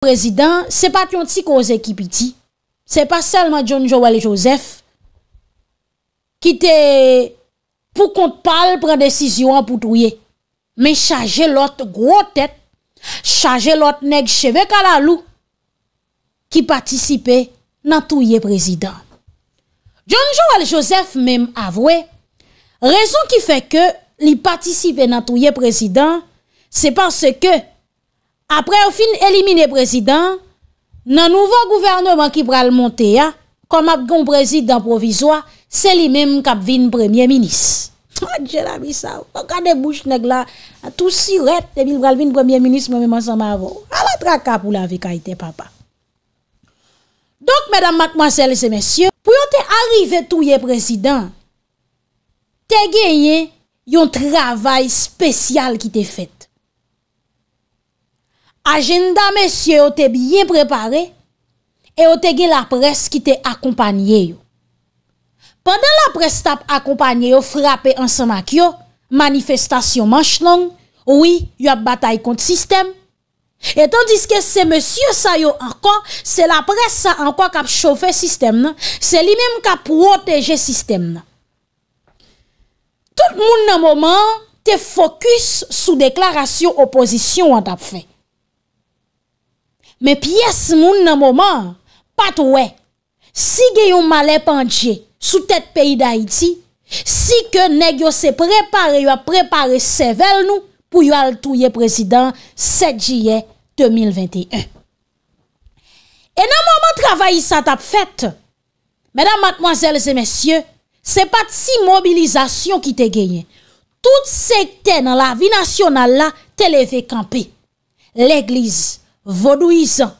Prezident, se pa tyon ti koze ki piti, se pa selman John Joël Joseph ki te pou kont pal pren desisyon pou touye, men chaje lot gro tet, chaje lot neg cheve kalalou ki patisipe nan touye prezident. John Joël Joseph mem avwe, rezon ki fe ke li patisipe nan touye prezident, se panse ke apre ou fin elimine prezident, nan nouvo gouvernement ki pral monte ya, kon ap goun prezident provizwa, se li menm kap vin premye minis. A dje la mi sa, kon ka de bouche neg la, a tou suret, te bil pral vin premye minis, mwen menman san ma avon. A la traka pou la vi kaite papa. Donk, mèdam, makman, sel se mèsyon, pou yon te arrive tou ye prezident, te genye yon travay spesyal ki te fet. Ajenda mèsyè yo te biye preparè, e yo te ge la pres ki te akompanyè yo. Pendè la pres tap akompanyè yo frape ansanak yo, manifestasyon manch long, oui, yo ap batay kont sistem, et tandiske se mèsyè sa yo ankon, se la pres sa ankon kap choufe sistem nan, se li mèm kap proteje sistem nan. Tout moun nan mouman te fokus sou deklarasyon oposisyon an tap fè. Me piyes moun nan mouman, pat wè, si gen yon male pandje sou tèt peyi da iti, si ke negyo se prepare, yon prepare sevel nou pou yon altouye prezident 7 jye 2021. E nan mouman travayi sa tap fèt, mèdam matmwazèl zè mèsyè, se pat si mobilizasyon ki te genyen. Tout se kten nan la vi nasyonal la te leve kampe, l'eglize. Vodouizan,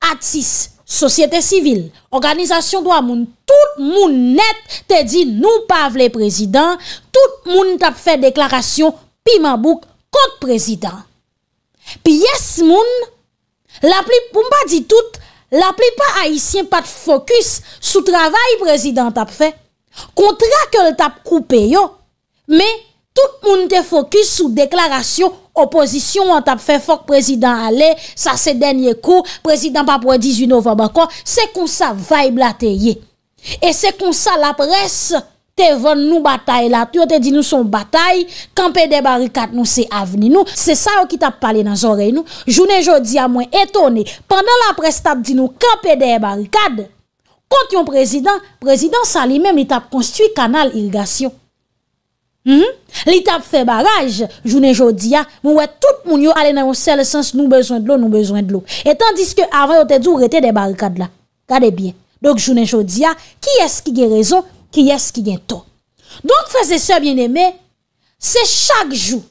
ATSIS, Sosyete Sivil, Organizasyon Dwa Moun Tout moun net te di nou pavle prezident Tout moun tap fe deklarasyon pi mabouk kote prezident Pi yes moun, la pli pou mba di tout La pli pa aisyen pat fokus sou travay prezident tap fe Kontra ke l tap koupe yo Me tout moun te fokus sou deklarasyon Oposisyon an tap fe fok prezidant ale, sa se denye kou, prezidant pa pou an e 18 novemb an kon, se kon sa va e blateye. E se kon sa la pres te ven nou batay la, te di nou son batay, kampe de barikad nou se aveni nou. Se sa ou ki tap pale nan zorey nou, jounen jodi a mwen etone, pandan la pres tap di nou kampe de barikad, kont yon prezidant, prezidant sa li men mi tap konstui kanal irigasyon. Mhm. Li tap fe bagaj Jounen jodi ya Mwen wè tout moun yo alè nan yon sel sens Nou bezwen dlo nou bezwen dlo Etan diske avè yote djou rete debarkad la Gade bien Donk jounen jodi ya Ki es ki gen rezon Ki es ki gen to Donk fese se bien eme Se chak jou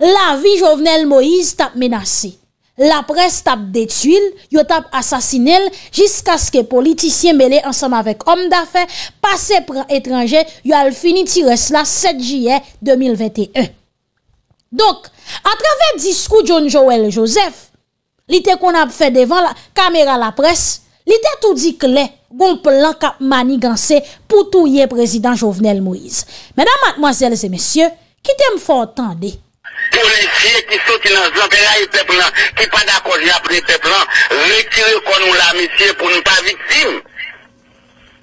La vi jovenel Moise tap menase la pres tap detuil, yo tap asasinil, jiska ske politisyen mele ansam avek om da fe, pase pra etranje, yo al fini tire s'la 7 jye 2021. Dok, a trave diskou John Joel Joseph, li te kon ap fe devan la kamera la pres, li te tou di kle goun plan kap maniganse pou tou ye prezident Jovenel Moise. Mèdam matmoazèles e mèsyè, ki te m fò otande, Polisye ki soti nan zante la e pep lan, ki pa da kozi apre pep lan, le kire konou la misye pou nou pa viksim.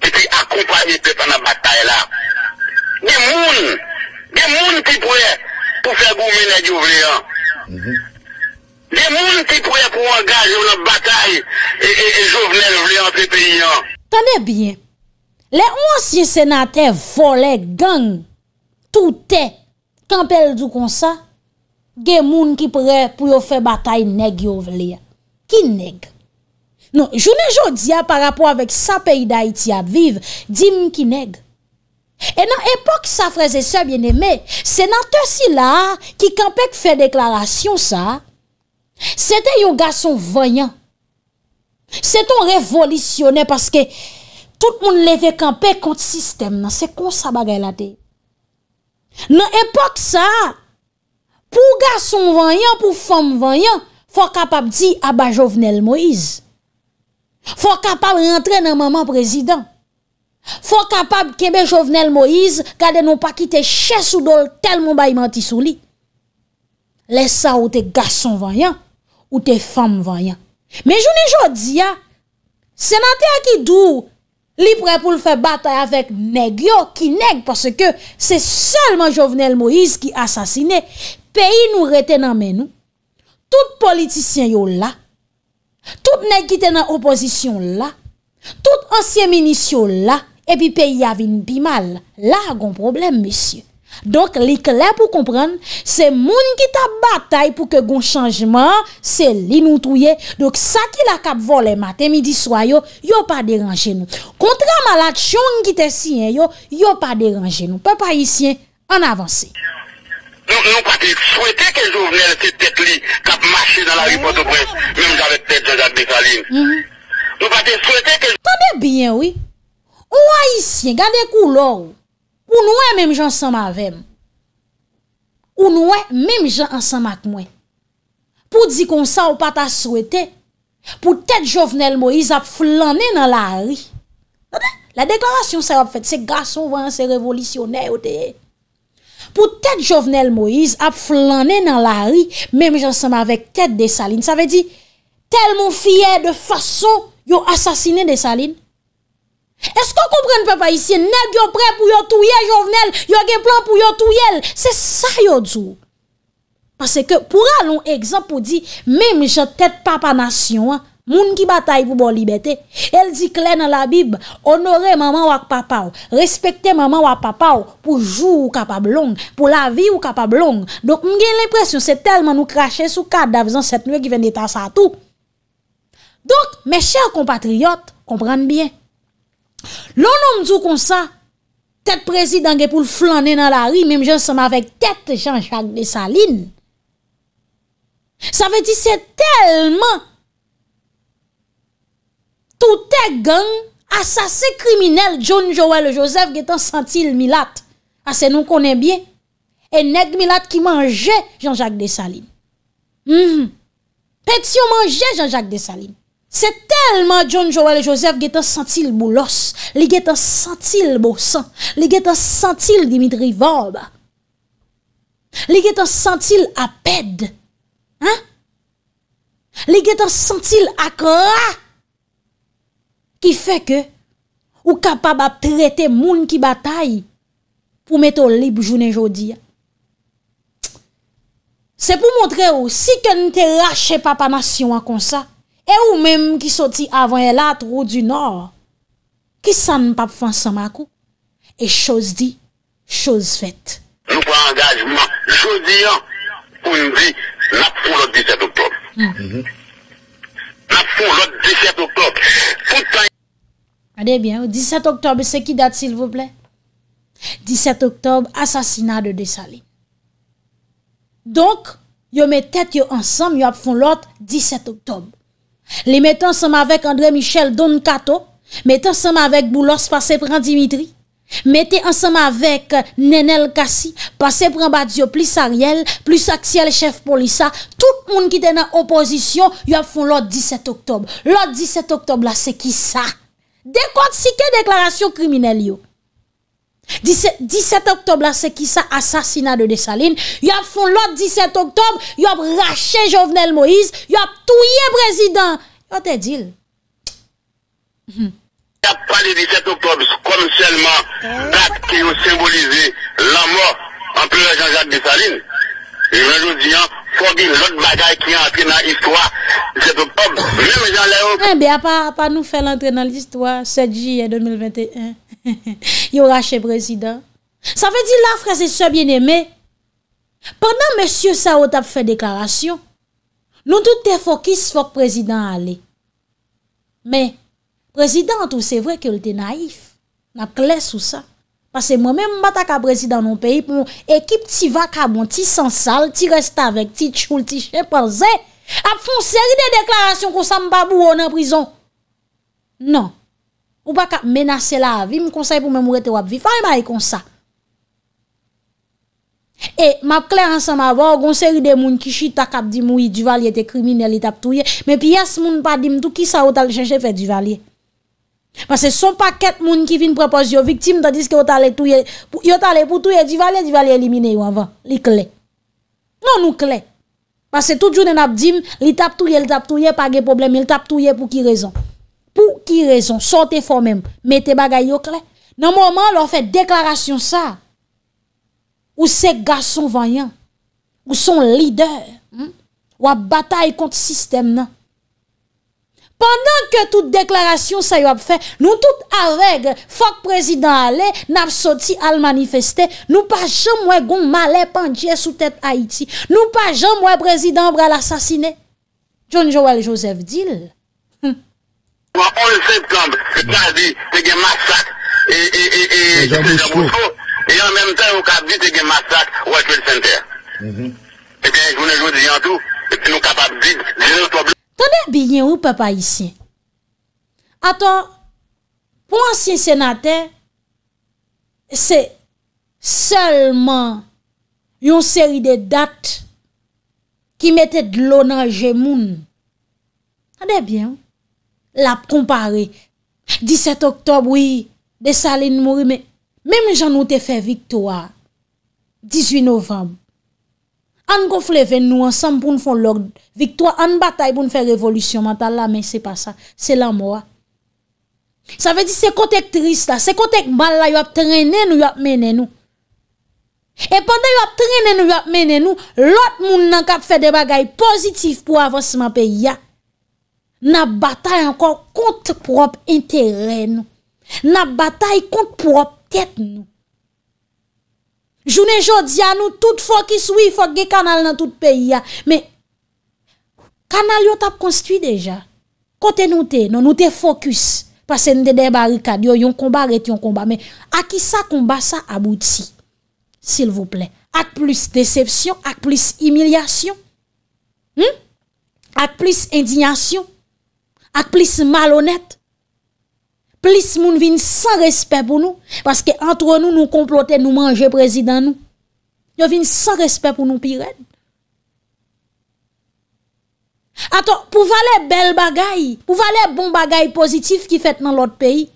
Ki ti akompaje pep nan batay la. De moun, de moun ki pouye pou fe boumene di ou vleyan. De moun ki pouye pou wangaje ou nan batay e jou vleyan pep vleyan. Tande bien, le onsye senate vole gang toutè, kampel djou konsa? Gen moun ki pwè pou yo fè batay neg yo vle ya. Ki neg. Non, jounen joun diya par rapport avèk sa peyi da iti ap viv, di moun ki neg. E nan epok sa freze se bienemè, se nan te si la ki kampek fè deklarasyon sa, se te yon gason vanyan. Se ton revolisyonè paske tout moun leve kampek kont sistem nan, se kon sa bagay la de. Nan epok sa, pou gason vanyan, pou fom vanyan, fò kapab di, aba jovenel Moïse. Fò kapab rentren nan maman prezident. Fò kapab kebe jovenel Moïse, gade nou pa ki te ches ou dol, tel mou ba imanti sou li. Lè sa ou te gason vanyan, ou te fom vanyan. Mè jouni jò di ya, senate akidou, li pre pou l fè batay avèk negyo, ki neg, pwase ke se solman jovenel Moïse ki asasine, pe, peyi nou reten nan men nou, tout politisyen yo la, tout nekiten nan oposisyon la, tout ansyen menisyon la, epi peyi avin pi mal, la a gon problem, mesye. Donk, li kler pou kompren, se moun ki ta batay pou ke gon chanjman, se li nou touye. Donk, sa ki la kap volen maten, mi di swa yo, yo pa deranje nou. Kontra malat, chonk ki te syen yo, yo pa deranje nou. Pe pa yi syen, an avanse. Nou pati souwete ke jovenel se tet li tap machi nan la ri poto brez, mèm javek pet de jadbe salim. Mm-hmm. Nou pati souwete ke... Tande byen wè, ou ayisyen, gade kou lò ou, ou nouè mèm jansan ma vèm. Ou nouè mèm jansan ma k mwen. Pou di kon sa ou pata souwete, pou tet jovenel mo yi zap flanè nan la ri. La deklarasyon se rap fèd, se gaso vèm, se revolisyonè ou teyè. pou tèt Jovenel Moïse ap flanè nan la ri, mèm jansèm avèk tèt desaline. Sa vè di, tel moun fiyè de fason yo asasine desaline. Esk an komprè n'pe pa isye, nèk yo prè pou yo touye Jovenel, yo gen plan pou yo touye el. Se sa yo dzou. Pase ke, pou alon ekzamp pou di, mèm jansèm tèt papa nasyon an, Moun ki batay pou boli bete, el di klen nan la bib, onore maman wak papaw, respekte maman wak papaw, pou jou ou kapab long, pou la vi ou kapab long. Dok m gen l'impresyon, se telman nou krashe sou kat davizan set noue ki ven de tasa tou. Dok, me chèr compatriot, kompran bien, lò nou m djou kon sa, tet prezid ange pou l flanen nan la ri, mèm jen seman vek tet, jen chak de salin. Sa ve di se telman, Soute gang asase kriminel John Joel Joseph getan santil milat. Ase nou konen bien. E neg milat ki manje Jean-Jacques de Salim. Mhm. Hmm. Pet si yo manje Jean-Jacques de Salim. Se telman John Joel Joseph getan santil boulos. Li getan santil bousan. Li getan santil Dimitri Vob. Li getan santil aped. Hein? Li getan santil akrak. Ki fe ke ou kapab ap trete moun ki batay pou meto li pou jounen jodi ya. Se pou montre ou si ke nite rache pa pa nasyon an konsa, e ou menm ki soti avan el atrou du nor, ki san pa pou fansan makou, e chos di, chos fet. Nou pa angajman, jodi ya, kou yon bi, la pou lot di seto plop. La pou lot di seto plop. Adè bien, 17 oktob, se ki date s'il vous plaît? 17 oktob, asasina de desaline. Donk, yo mette tèt yo ansam, yo ap fon lot, 17 oktob. Li mette ansam avèk André Michel, Don Kato, mette ansam avèk Boulos, pase pran Dimitri, mette ansam avèk Nenel Kassi, pase pran Badiou, plus Ariel, plus Axel, chef polisa, tout moun ki denè oposisyon, yo ap fon lot 17 oktob. Lot 17 oktob la, se ki sa? Dekote si ke deklarasyon kriminel yo 17 oktob la se ki sa Asasina de Desalines Yo ap fon lot 17 oktob Yo ap rache Jovenel Moïse Yo ap touye prezident Yo te dil mhm. Yo ap pali 17 oktob Konselman eh dat ki yo simbolize La mort An prelejanja de Desalines Rejou diyan, pou bi lout bagay ki yon antre nan istwa, se pou pou, jen wè jan lè ou. Ben, apan nou fè l'antre nan l'istwa, 7 ju yè 2021, yon rache prezident. Sa fè di la frasè sebyen emè. Pendan mèsyou sa wot ap fè deklarasyon, nou toutè fòk kis fòk prezident ale. Men, prezident ou se vwè ki ou lte naif, la kles ou sa. Pase mwen mwen batak apresi dan nou peyi pou mwen ekip ti va kabon, ti sansal, ti resta vek, ti tchoul, ti chepalze, ap fon seri de deklarasyon kon sa mwen pa bou ou nan prizon. Non, ou bak ap menase la avi, mwen konsey pou mwen mou rete wap vi, fay mwen ay kon sa. E, map kleransan mwen avon, kon seri de moun ki chita kap di mou yi duvalye te krimine li tap touye, men pi yas moun pa di mdou ki sa ou tal jenje fe duvalye. Pase son pa ket moun ki vin prepos yo, viktim ta dis ki yo ta le touye, yo ta le pou touye, di valye, di valye elimine yo avan, li kle. Non nou kle. Pase tout jou den ap dim, li tap touye, li tap touye, pa ge problem, li tap touye pou ki rezon. Pou ki rezon, sote for men, mete bagay yo kle. Nan mouman lor fe deklarasyon sa, ou se gason vanyan, ou son lider, hmm? ou a batay kont sistem nan. Pendan ke tout deklarasyon sa yo ap fe, nou tout a reg, fok prezidant ale, nap soti al manifeste, nou pa jan mwen goun male pandje sou tet Haiti, nou pa jan mwen prezidant brel asasine. John Joël Joseph Dille. Tande binye ou pepa isye? Aton, pou ansin senate, se selman yon seri de dat ki mette dlonan jemoun. Tande binye ou? La kompare, 17 oktob wii, de salin mouri, mèm jen nou te fè victoire, 18 novembe. An gofle ven nou ansan pou nou fon lor victwa, an batay pou nou fè revolisyon, manta la men, se pa sa, se la mwa. Sa ve di se kotek trist la, se kotek bal la, yo ap trene nou, yo ap mene nou. E pande yo ap trene nou, yo ap mene nou, lot moun nan kap fè de bagay pozitif pou avansman pe ya. Na batay an kon kont prop interè nou, na batay kont prop tèt nou. Jounen jodi anou, tout fokus, wifok, ge kanal nan tout peyi ya. Me, kanal yo tap konstwi deja. Kote nou te, nou nou te fokus. Pase nou te debarika, diyo yon komba, ret yon komba. Me, akisa komba sa aboutsi. Sil vople. Ak plus decepsyon, ak plus imilyasyon. Hmm? Ak plus indinyasyon. Ak plus malonet. plis moun vin san respet pou nou, paske antre nou nou komplote nou manje prezident nou, yo vin san respet pou nou pi red. Ato, pou vale bel bagay, pou vale bon bagay pozitif ki fet nan lot peyi,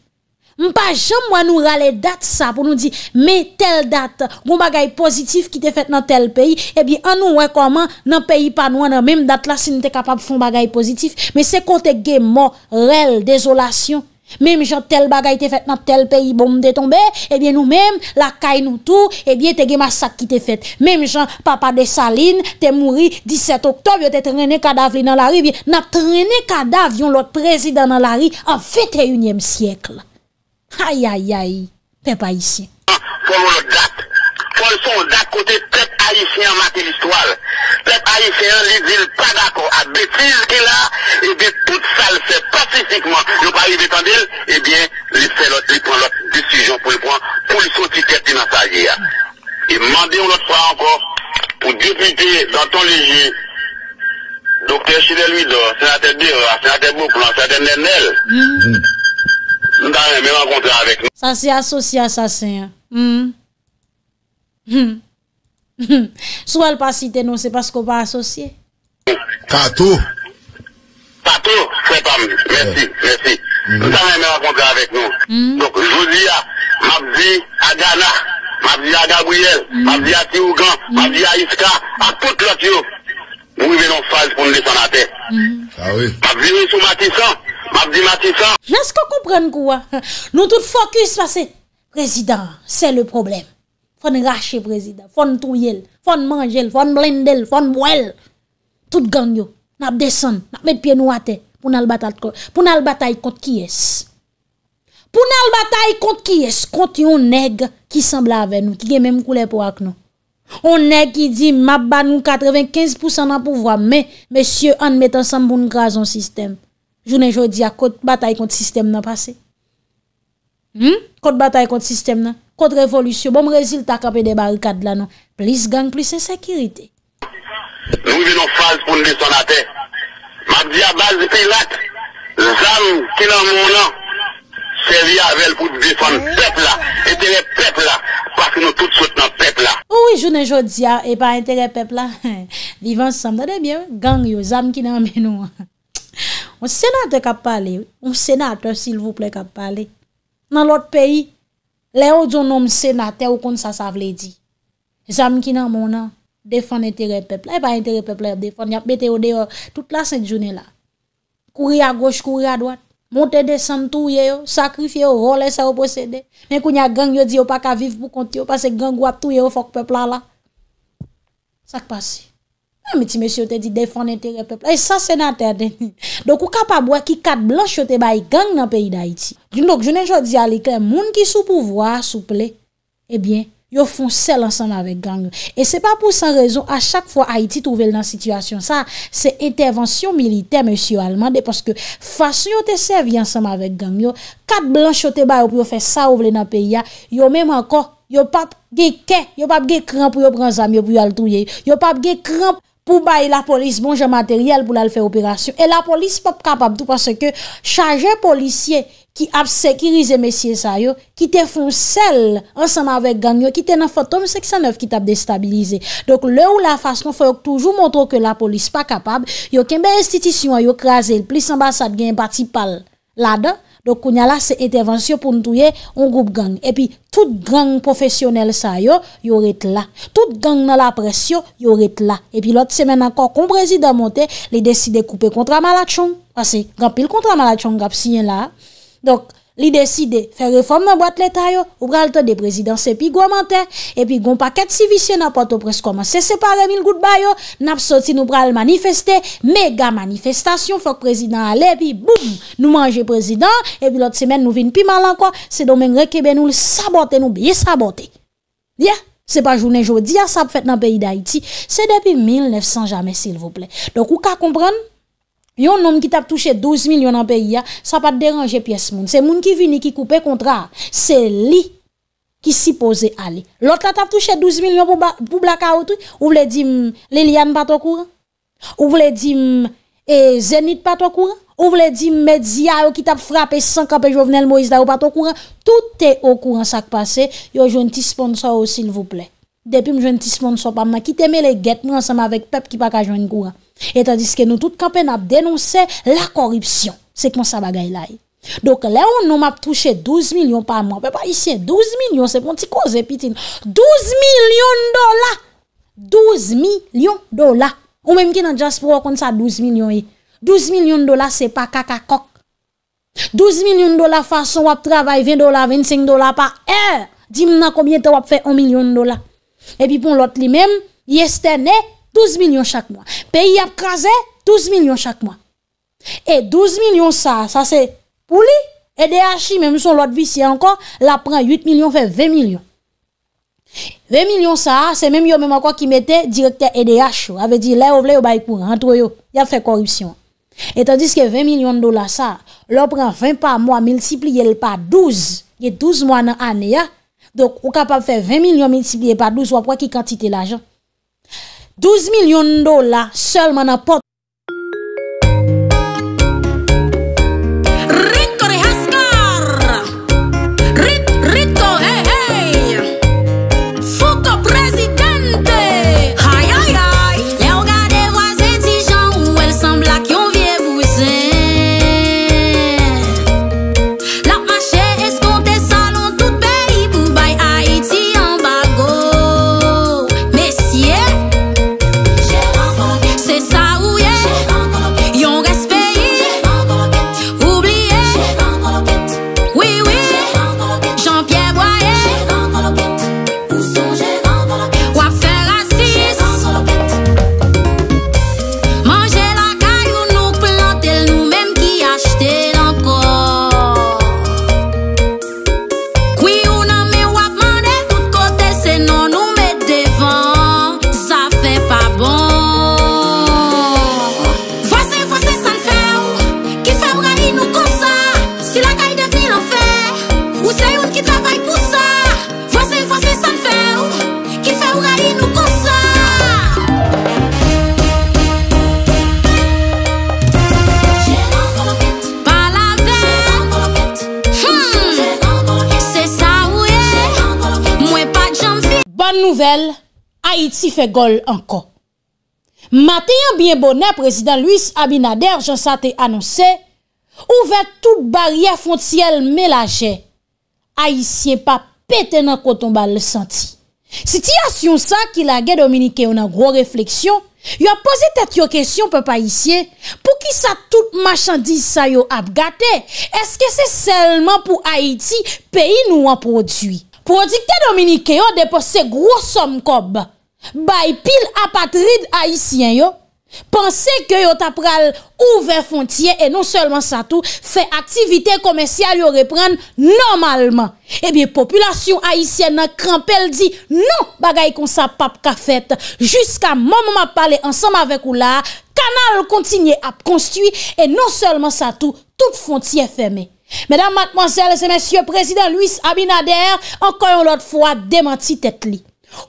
mpa jam mwa nou rale dat sa pou nou di, me tel dat, bon bagay pozitif ki te fet nan tel peyi, ebi eh an nou rekomman nan peyi pa nou anan, mem dat la si nou te kapap fon bagay pozitif, me se konte ge mor, rel, dezolasyon, Mem jan tel bagay te fet nan tel peyi bom de tombe Ebyen nou mem la kay nou tou Ebyen tege masak ki te fet Mem jan papa de saline te mouri 17 oktob Yo te trene kadav li nan la ri Na trene kadav yon lot prezident nan la ri An 21e siyekl Aya ya ya Pe pa isi Kon son dat kote tet a yi fiyan mati listwal Lè pa yi fè yon li dil pa dako. A betiz ke la, yi dit tout sal fè patistikman. Nou pa yi dit an dil, ebyen, li fè lòt, li pwant lòt disijon pou yi pwant pou yi sotikè ti nan saji ya. E mandi yon lòt fwa anko pou dipiti danton li ji. Dokte chide lwi do, senate dir, senate bouklan, senate nenel. M. M. M. Sase asosye asase ya. M. M. Soit elle pas cité non, c'est parce qu'on pas associé. Tato. Tato, c'est pas mieux. Merci, merci. Nous mm-hmm. Vous avez avec nous. Mm-hmm. Donc, je vous dis à, Mabdi à Gala, à Gabriel, mm-hmm. à Tiougan, à Iska, à toute l'autre, vous venez en phase pour nous laisser la tête. Ah oui. Mabdi vie Matissan. Mabdi Matissan. ce que vous comprenez quoi? Nous tout focus, parce que, président, c'est le problème. Fon rache prezida, fon touyel, fon manjel, fon blendel, fon mwel. Tout ganyo, nap desen, nap met piye nou ate, pou nan al batay kont ki es. Pou nan al batay kont ki es, kont yon neg ki sembla ave nou, ki gen men mkoule pou ak nou. On neg ki di, mab ba nou 95% nan pouvwa, men, men sye an met ansan pou nou graz on sistem. Jounen jodi ya, batay kont sistem nan pase. Kote batay, kote sistem nan, kote revolusyon, bom rezil tak apè de barikad lan nan, plis gang, plis ensekiritè. Ouwi, jounen joudia, e pa entere pepla, vivansan, dadebyen, gang yo, zan ki nan menou. On senate kap pale, on senate sil vouple kap pale. nan lot peyi, le ou diyon nom senate ou kon sa sa vle di. E sa mkina mounan, defan entere peple, e pa entere peple defan, nyap bete ou deyo, tout la sen jounen la. Kouri a goch, kouri a doat, monte de san touye yo, sakrifye yo, role sa ou posede, men kou nyak gang yo diyo, pa ka viv pou konti yo, pa se gang wap touye yo, fok peple la la. Sak pasi. Non, Meti mesyo te di defon entere peple. E sa se nan terni. Donk ou kapabwa ki kat blanche yo te bayi gang nan peyi d'Haïti. Donk jounen jò di alikè, moun ki sou pouvoi, souple, ebyen, eh yo fon sel ansan avèk gang. E se pa pou san rezon, a chak fwa Haïti touvel nan situasyon sa, se intervensyon militer mesyo Almande, poske fasyon yo te servi ansan avèk gang yo, kat blanche yo te bayi ou pou yo fè sa ouvle nan peyi ya, yo mèm ankon, yo pap ge kè, yo pap ge kran pou yo pran zami ou pou yo altou ye, yo pap ge kran pou yo pran zami ou pou yo altou ye pou baye la polis bonjè materyèl pou lal fè operasyon. E la polis pa kapab, tout pasè ke chaje polisye ki ap sekirize mesye sa yo, ki te foun sel ansanm avèk gangyo, ki te nan fotom 609 ki tap destabilize. Donk lè ou la fason fè yo toujou montro ke la polis pa kapab, yo kembe institisyon yo krasè, plis ambasad gen pati pal lada, lo kounya la se etervansyon pou ntouye on group gang. E pi, tout gang profesyonel sa yo, yo ret la. Tout gang nan la presyon, yo ret la. E pi, lot se men akor kon prezid a monte, li deside koupe kontra malachon. Pase, gampil kontra malachon gap sinye la. Dok, Li deside fe reforme mwen bat leta yo, ou pral to de prezidans se pi gwa mantè, epi gwen pa ket si visye nan pato pres koman se separe mil gout bay yo, nap soti nou pral manifeste, mega manifestasyon, fok prezidans ale, epi boum, nou manje prezidans, epi lot semen nou vin pi malankwa, se domen rekebe eh nou sabote nou biye sabote. Di ya, se pa jounen jodi a sap fèt nan peyi da iti, se depi 1900 jamè sil vople. Dok ou ka kompran? Yon nom qui t'a touché 12 millions dans le pays, ça pas déranger pièce moun. C'est moun qui vini qui coupe contrat. C'est lui qui supposé aller. L'autre qui t'a touché 12 millions pour, pour blackout. Ou voulez dire, mm, Liliane pas au courant? Ou voulez dire, mm, Zenith pas au courant? Ou voulez dire, mm, Media qui t'a frappé 5 ans Jovenel Moïse là pas au courant? Tout est au courant ça qui passe. Yo joue un petit sponsor s'il vous plaît. Depuis que je un petit sponsor, pas qui t'aime les guettes ensemble avec peuple qui pas qu'à joindre courant. Etadiske nou tout kapen ap denonse la koripsyon Sekman sa bagay la e Dok le ou nou map touche 12 milyon pa mwen Pe pa isye 12 milyon se pon ti koze pitin 12 milyon dola 12 milyon dola Ou menm ki nan jas pou wakon sa 12 milyon e 12 milyon dola se pa kakakok 12 milyon dola fason wap travay 20 dola 25 dola pa e Dimna koumye te wap fe 1 milyon dola Epi pon lot li menm Yesterne 12 millions chaque mois. Pays a crasé 12 millions chaque mois. Et 12 millions ça, ça c'est pour lui. Et DHI, même son l'autre vice encore, la prend 8 millions, fait 20 millions. 20 millions ça, c'est même yo même encore qui mettait directeur EDH, avait dit là ou vle ou courant entre y a fait corruption. Et tandis que 20 millions de dollars ça, l'on prend 20 par mois multiplié par 12, y a 12 mois dans l'année Donc, on capable faire 20 millions multiplié par 12, ou après qui quantité l'argent. 12 milyon dola shalman apot. Nouvel, Haïti fè gol anko. Matè yon biye bonè, prezident Louis Abinader, jansate anonsè, ouve tout barye fontiyel mè la jè. Haïtien pa pète nan kotonba le senti. Si ti asyon sa ki la gè Dominike yon nan gro refleksyon, yon pose tèt yo kèsyon pe pa Haïtien, pou ki sa tout machandise sa yo ap gate, eske se selman pou Haïti peyi nou an prodwi. Prodikte Dominike yo depose gros som kob, bay pil apatride Haitien yo, pense ke yo tapral ouve fontye e non selman sa tou, fe aktivite komensyal yo repren normalman. E eh biye, populasyon Haitien nan krampel di, nou bagay kon sa pap kafet, jiska mou mou ma pale ansam avek ou la, kanal kontinye ap konstiwi, e non selman sa tou, tout fontye feme. Medan Mat Monselle se M.P. Louis Abinader, ankayon lot fwa, demanti tet li.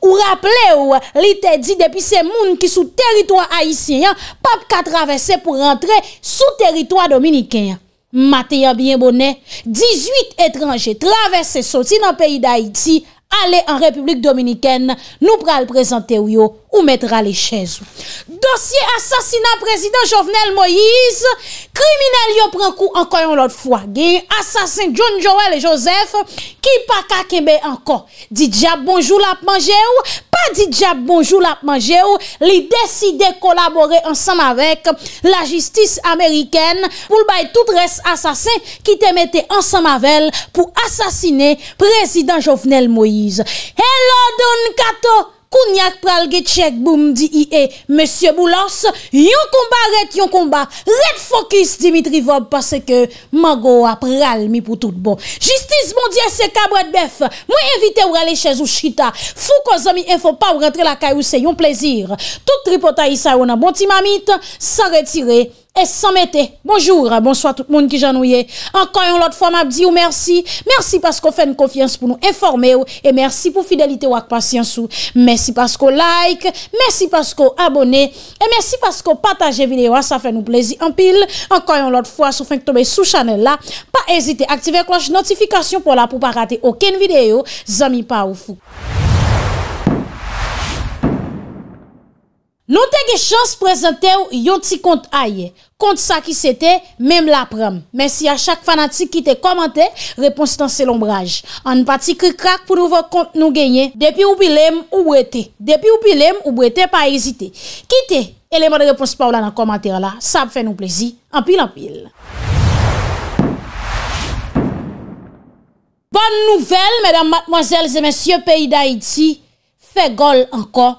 Ou rappele ou li te di depi se moun ki sou teritwa Haitien, pap ka travesse pou rentre sou teritwa Dominikien. Mate ya bien bonen, 18 etranje travesse soti nan peyi d'Haiti, ale an Republik Dominiken nou pral prezante ou yo ou metral le chèzou. Dosye asasina prezident Jovenel Moïse kriminel yo pran kou an koyon lot fwa gen, asasin John Joel et Joseph ki pa kakebe anko. Di djab bonjou la pmanjè ou, pa di djab bonjou la pmanjè ou, li deside kolabore ansam avek la jistis Ameriken pou l bay tout res asasin ki te mette ansam avek pou asasine prezident Jovenel Moïse Hello Don Kato, kunyak pral ge tchek boum di i e Monsieur Boulos, yon komba ret yon komba Ret fokus Dimitri Vob, pase ke ma go ap pral mi pou tout bon Justice, bon diye, se kabret bef Mwen evite wale chez ou chita Fou ko zomi e fò pa wale tre la kay ou se yon plezir Tout tripotayi sa yon abonti mamit, sa retire E sa mette, bonjour, bonsoit tout moun ki janouye. Ankan yon lot fwa mabdi ou mersi. Mersi pasko fè n konfians pou nou informe ou. E mersi pou fidelite ou ak pasyans ou. Mersi pasko like, mersi pasko abone. E mersi pasko pataje videyo a sa fè nou plezi an pil. Ankan yon lot fwa sou fènk tobe sou chanel la. Pa ezite aktive kloche notifikasyon pou la pou pa rate oken videyo. Zami pa ou fou. Non te ge chans prezente ou yon ti kont aye. Kont sa ki sete, mem la prem. Mensi a chak fanatik ki te komante, reponsi tan se lombraje. An pati kri krak pou nou vok kont nou genye. Depi ou bilem, ou brete. Depi ou bilem, ou brete, pa esite. Kite, eleman de reponsi pa ou la nan komante la. Sa ap fè nou plezi. An pil an pil. Bonne nouvel, mèdam matmozèl zè mèsyè peyi da iti. Fè gol anko.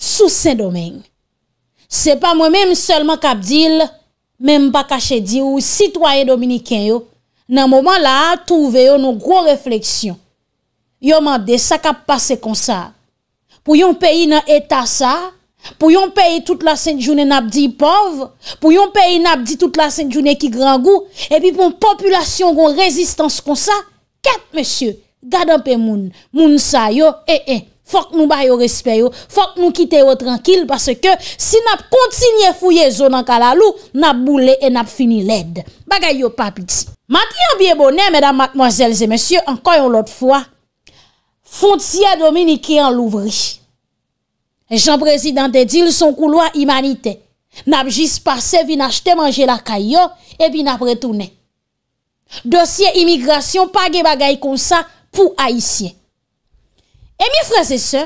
Sous Saint-Domingue. Se pa mwen menm selman kap dil, menm baka chedi ou sitwaye Dominikien yo, nan mouman la, touve yo nou gro refleksyon. Yo mwande, sa kap pase kon sa. Pou yon peyi nan ETA sa, pou yon peyi tout la Saint-Jounet nabdi pov, pou yon peyi nabdi tout la Saint-Jounet ki gran gou, e pi pou mwen populasyon kon rezistans kon sa, ket mwensye, gadan pe moun, moun sa yo, e e. Fok nou bayo respeyo, fok nou kiteyo tranquil Pase ke si nap kontinye fouye zo nan kalalu Nap boule e nap fini led Bagay yo papit Mati yo biye bonen, medan matmozelze, monsye, ankoyon lot fwa Fontia Dominiki an louvri Jean-President de Dile, son kouloa imanite Nap jisparse, vinachte manje la kayo Epi nap retoune Dosye imigrasyon, page bagay konsa pou aisyen E mi fre se se,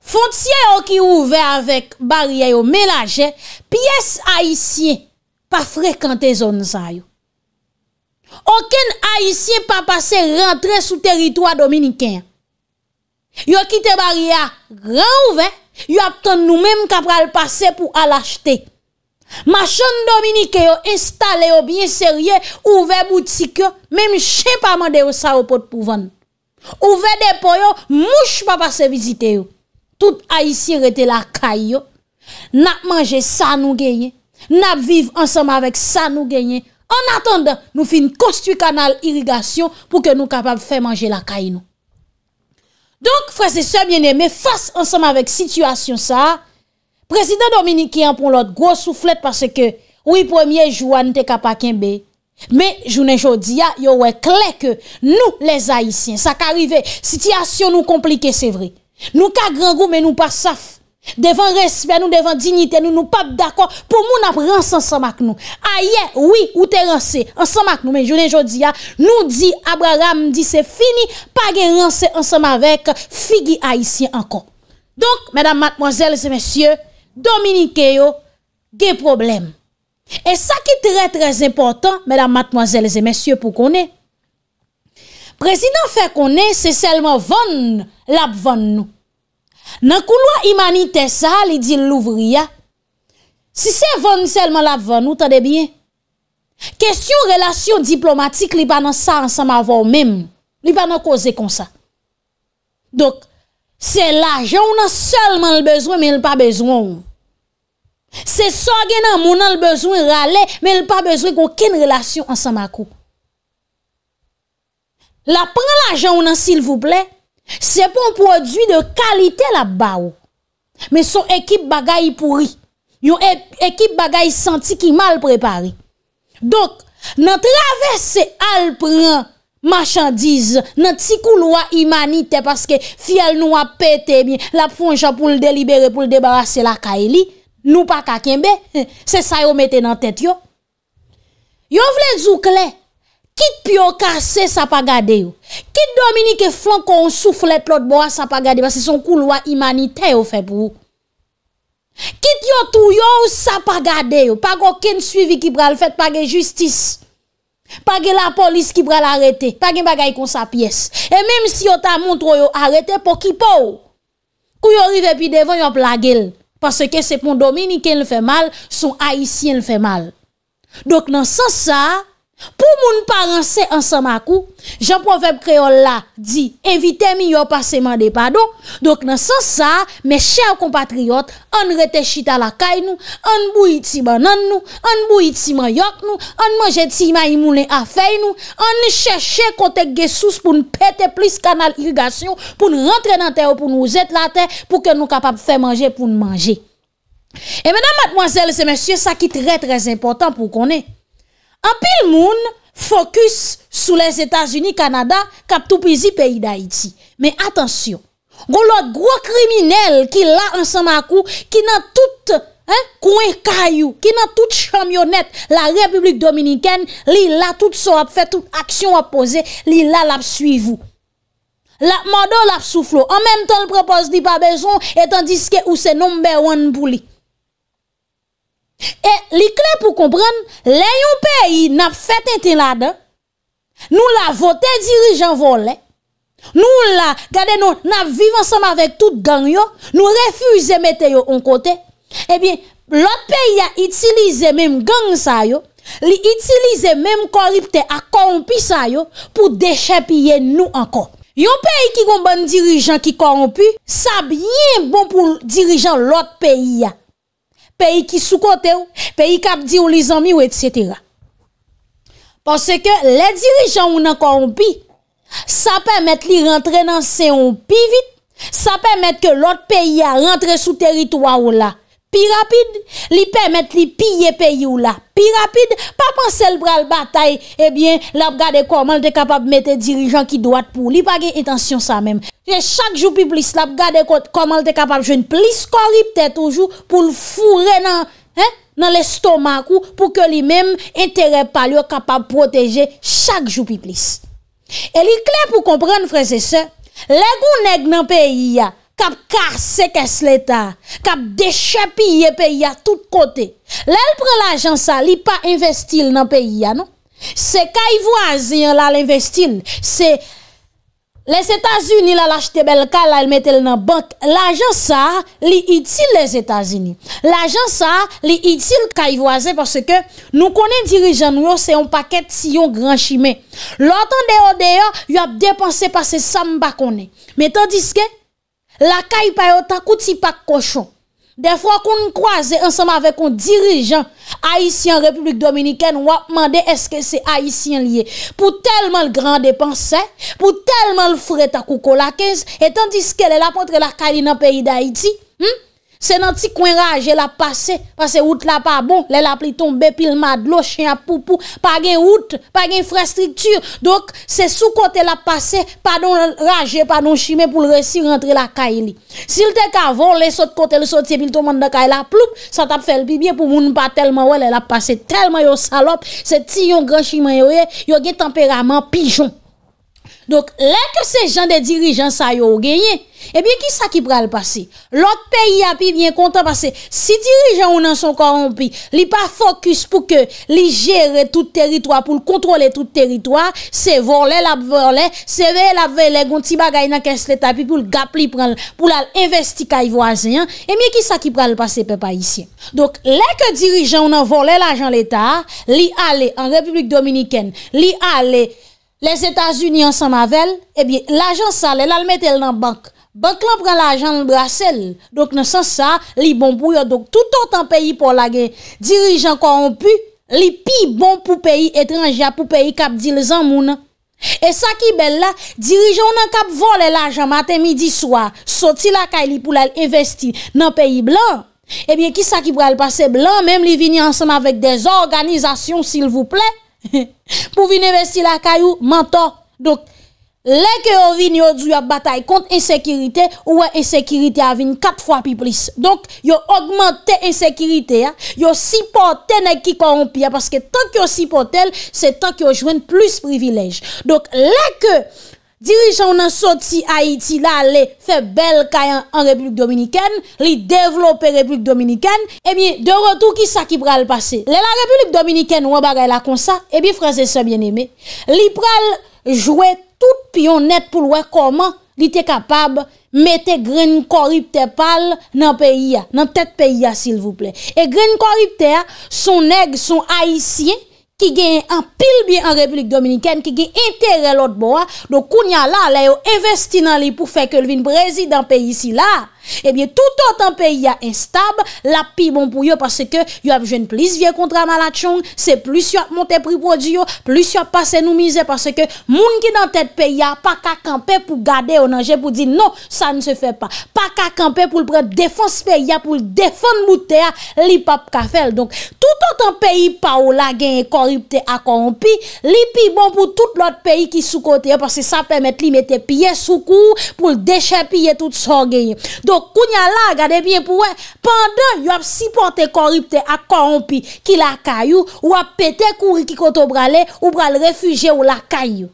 fonciye yo ki ouve avek bariya yo melaje, piyes aisyen pa frekante zon zayou. Oken aisyen pa pase rentre sou teritwa dominikyen. Yo kite bariya ren ouve, yo aptan nou menm kapral pase pou alachte. Machon dominikyen yo instale yo bien serye, ouve boutik yo, menm chen pa mande yo sa ou pot pou vande. Ouve depo yo, mouche pa pa se vizite yo. Tout a isi rete la kay yo. Nap manje sa nou genye. Nap vive ansama vek sa nou genye. An atanda nou fin konstu kanal irrigasyon pou ke nou kapab fe manje la kay nou. Donk frese se mene, me fase ansama vek situasyon sa. Prezident Dominique qui an pon lot, gros souflet parce ke ou i premier jouan te kapak en beye. Mais je ne a yo clair que nous les haïtiens ça qu'arrivé situation nous compliquée c'est vrai. Nous ka grand goût mais nous pas saf. Devant respect nous devant dignité nous nous pas d'accord pour nous ranser ensemble avec nous. Aïe oui ou t'es rancé ensemble avec nous mais ne nous dit Abraham dit c'est fini pas gen rancé ensemble avec figi haïtien encore. Donc mesdames mademoiselles et messieurs Dominique yo des problèmes E sa ki trè trè important, mèdam matmoazèl zè mèsyè pou konè. Prezident fè konè, se selman vèn l'ap vèn nou. Nan kou lwa imanite sa, li di l'ouvri ya. Si se vèn selman l'ap vèn nou, tade bie. Kèsyon relasyon diplomatik, li pa nan sa ansan ma vèn mèm. Li pa nan koze kon sa. Dok, se la jè, ou nan selman l bezwen, men l pa bezwen ou. Se so gen nan moun nan l bezwen rale, men l pa bezwen kon ken relasyon ansan makou. La pren l ajan ou nan sil vouple, se pon prodwi de kalite la ba ou. Men son ekip bagay pouri. Yon e, ekip bagay senti ki mal prepari. Donk, nan travesse al pren machandiz, nan tikou l wap imanite, paske fiyal nou wap pete, la fonja pou l delibere, pou l debarase la kaeli, Nou pa kakienbe, se sa yo mette nan tet yo. Yo vle zoukle, kit pi yo kase sa pagade yo. Kit Dominique Flan kon souflet plot bo a sa pagade, ba se son kou lwa imanite yo fe pou. Kit yo tou yo sa pagade yo, pa go ken suivi ki pral fete, pa ge justice. Pa ge la polis ki pral arete, pa gen bagay kon sa piyes. E menm si yo ta montro yo arete, po ki pou. Kou yo rive pi devan, yo plage lè. Parce que c'est pour Dominicain le fait mal, son Haïtien le fait mal. Donc, dans ce sens, ça, Pou moun paranse ansan makou Jan profep kreol la di Invite mi yo paseman de pado Dok nan san sa Me chè ou kompatriot An rete chita la kay nou An bou yi ti man nan nou An bou yi ti man yok nou An manje ti man yi mounen a fey nou An ni chè chè kontè gè sous Pou nou pète plis kanal irrigasyon Pou nou rentre nan tè ou pou nou zèt la tè Pou ke nou kapap fè manje pou nou manje E menan matmoazèl se mèsyè Sa ki trè trè important pou konè An pil moun fokus sou les Etats-Unis, Kanada, kap tou pizi peyi da iti. Men atensyon, gwo lòt gwo kriminel ki la ansan makou, ki nan tout kouen kayou, ki nan tout chamyonet la Republik Dominikèn, li la tout so ap fè, tout aksyon ap pose, li la lap suivou. La mado lap souflou, an men tan l'propos di pa bezon, et an diske ou se nombe wan pou li. E li kle pou kompren, le yon peyi nap feten ten la den, nou la vote dirijan vole, nou la gade nou nap vive ansama vek tout gang yo, nou refuze mette yo on kote, e bin lot peyi ya itilize menm gang sa yo, li itilize menm koripte a korompi sa yo pou dechepye nou anko. Yon peyi ki kon ban dirijan ki korompi, sa bien bon pou dirijan lot peyi ya. peyi ki sou kote ou, peyi kap di ou li zami ou etsetera. Pase ke le dirijan ou nan koronpi, sa pa met li rentre nan seyon pi vit, sa pa met ke lot peyi a rentre sou teritwa ou la. Pi rapide, li pemet li pye pe you la. Pi rapide, pa pan selle bral batay, ebyen, eh la ap gade koman l te kapab mette dirijan ki doat pou. Li pa gen intansyon sa menm. Che chak jou pi plis, la ap gade koman l te kapab jwen plis kori pte toujou pou l fure nan l estomak ou pou ke li menm enterep pa l yo kapab proteje chak jou pi plis. E li kler pou kompren fwese se, le gou neg nan pe yi ya, Kap kar sekes leta. Kap dechepi ye peyi a tout kote. Lèl pre l'agen sa li pa investil nan peyi a, non? Se kaivwaz yon la l'investil. Se les Etats-Unis la l'achete bel ka, la l'metel nan bank. L'agen sa li itil les Etats-Unis. L'agen sa li itil kaivwaz e. Pase ke nou konen dirijan yon, se yon paket si yon gran chimè. Lò ton deyo deyo, yon ap depanse pa se samba konen. Metan diske... La caille pas autant couti pas cochon. Des fois qu'on croise ensemble avec un dirigeant haïtien République dominicaine, on demander est-ce que c'est haïtien lié. Pour tellement le grand dépenser, pour tellement le frais à 15, et tandis qu'elle est là la caille dans le pays d'Haïti, hein? Se nan ti kwen raje la pase, pase oud la pa bon, le la pliton be pil madlo, chen apupu, pa gen oud, pa gen infrastritur. Dok, se sou kote la pase, pa don raje, pa don chime pou l resi rentre la kaye li. Sil te kavon, le sot kote, le sot sepil ton manda kaye la ploup, sa tap fel pi bie pou moun pa telman wè, le la pase telman yo salop, se ti yon gran chime yo ye, yo gen temperament pijon. Donk lè ke se jan de dirijan sa yo genye E bie ki sa ki pral pase Lòk peyi api vyen kontan pase Si dirijan ou nan son koronpi Li pa fokus pou ke li jere tout teritwa Pou l kontrole tout teritwa Se vorle lap vorle Se ve lap vele gonti bagay nan kes leta Pi pou l gap li pran Pou l al investi kay vwazen E bie ki sa ki pral pase pe pa isye Donk lè ke dirijan ou nan vorle la jan leta Li ale an republik dominiken Li ale les Etats-Unis ansamavel, ebyen, eh l'ajan sale, lal metel nan bank. Bank lan pren l'ajan l'brasel. Dok nan san sa, li bon pou yo, dok tout an tan peyi pou lage, dirijan kon an pu, li pi bon pou peyi etranja, pou peyi kap dil zan moun. E sa ki bel la, dirijan nan kap vol l'ajan maten midi swa, soti la kay li pou lal investi nan peyi blan, ebyen, eh ki sa ki brel pase blan, menm li vini ansamavek de zorganizasyon, s'il vous plè, pour venir investir la caillou, mentor. Donc, les que yon vini aujourd'hui à bataille contre insécurité, ou insécurité a quatre fois plus Donc, Vous augmentez insécurité, Vous hein. supporté les qui corrompent hein, parce que tant que vous supportez c'est tant que vous jouez plus privilèges. Donc, les que Dirijan ou nan sot si Haiti la le fe bel kayan an Republik Dominikèn, li devlopè Republik Dominikèn, ebi de rotou ki sa ki pral pase. Le la Republik Dominikèn ou an bagay la kon sa, ebi franse se bien eme. Li pral jwe tout piyon net pou lwe koman li te kapab mette gren koripte pal nan peyi ya, nan tet peyi ya sil vouple. E gren koripte ya son neg, son Haitien. Ki gen an pil bi an republik dominiken, ki gen entere lot bo an, do kounya la la yo investi nan li pou fe ke lvin brezid an pe yisi la. Ebyen eh tout otan peyi ya instab La pi bon pou yo Pase ke yo ap jen plis vie kontra mala chong Se plis yo ap monte pripo diyo Plis yo ap pase nou mize Pase ke moun ki nan tet peyi ya Pa ka kampe pou gade o nanje Pou di no sa ne se fe pa Pa ka kampe pou le prete defans peyi ya Pou le defan moute ya Li pap kafel Tout otan peyi pa ou la genye koripte akon pi Li pi bon pou tout lot peyi ki sou kote Pase sa pemet li mette piye sou kou Pou le deche piye tout so genye Don kounya la gade bien pou we pandan yo ap sipote koripte ak koronpi ki lakayou ou ap pete kouri ki koto brale ou brale refuge ou lakayou